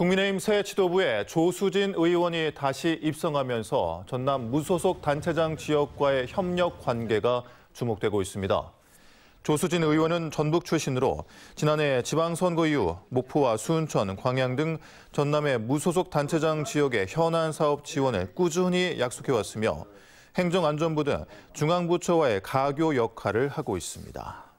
국민의힘 새 지도부에 조수진 의원이 다시 입성하면서 전남 무소속 단체장 지역과의 협력 관계가 주목되고 있습니다. 조수진 의원은 전북 출신으로 지난해 지방선거 이후 목포와 수은천, 광양 등 전남의 무소속 단체장 지역의 현안 사업 지원을 꾸준히 약속해왔으며 행정안전부 등 중앙부처와의 가교 역할을 하고 있습니다.